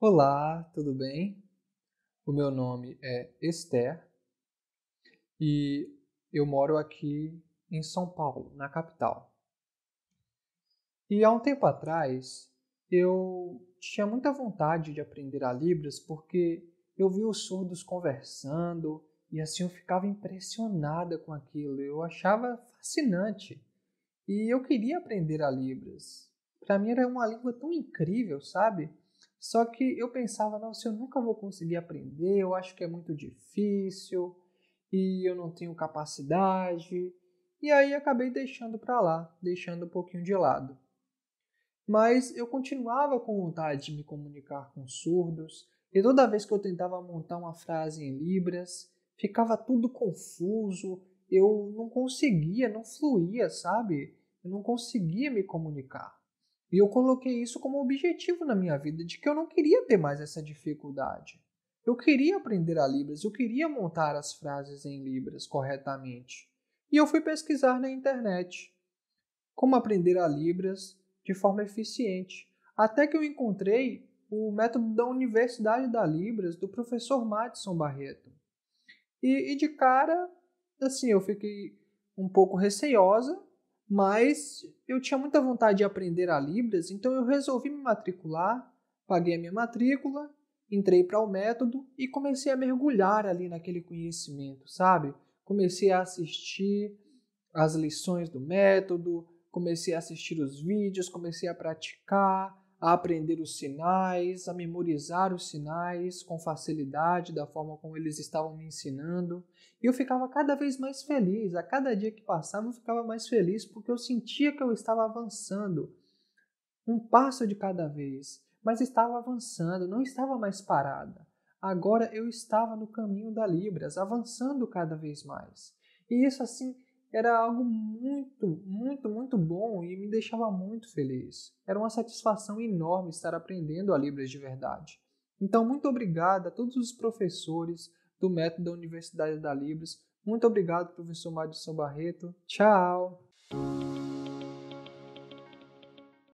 Olá, tudo bem? O meu nome é Esther e eu moro aqui em São Paulo, na capital. E há um tempo atrás eu tinha muita vontade de aprender a Libras porque eu via os surdos conversando e assim eu ficava impressionada com aquilo, eu achava fascinante. E eu queria aprender a Libras. Para mim era uma língua tão incrível, sabe? Só que eu pensava, não, se eu nunca vou conseguir aprender, eu acho que é muito difícil e eu não tenho capacidade. E aí acabei deixando para lá, deixando um pouquinho de lado. Mas eu continuava com vontade de me comunicar com surdos, e toda vez que eu tentava montar uma frase em Libras, ficava tudo confuso, eu não conseguia, não fluía, sabe? Eu não conseguia me comunicar. E eu coloquei isso como objetivo na minha vida, de que eu não queria ter mais essa dificuldade. Eu queria aprender a Libras, eu queria montar as frases em Libras corretamente. E eu fui pesquisar na internet como aprender a Libras de forma eficiente, até que eu encontrei o método da Universidade da Libras do professor Madison Barreto. E, e de cara, assim, eu fiquei um pouco receosa mas eu tinha muita vontade de aprender a Libras, então eu resolvi me matricular, paguei a minha matrícula, entrei para o método e comecei a mergulhar ali naquele conhecimento, sabe? Comecei a assistir as lições do método, comecei a assistir os vídeos, comecei a praticar, a aprender os sinais, a memorizar os sinais com facilidade, da forma como eles estavam me ensinando. E eu ficava cada vez mais feliz. A cada dia que passava, eu ficava mais feliz porque eu sentia que eu estava avançando, um passo de cada vez, mas estava avançando, não estava mais parada. Agora eu estava no caminho da Libras, avançando cada vez mais. E isso assim era algo muito, muito, muito bom e me deixava muito feliz. Era uma satisfação enorme estar aprendendo a Libras de verdade. Então, muito obrigado a todos os professores do método da Universidade da Libras. Muito obrigado, professor Madison Barreto. Tchau!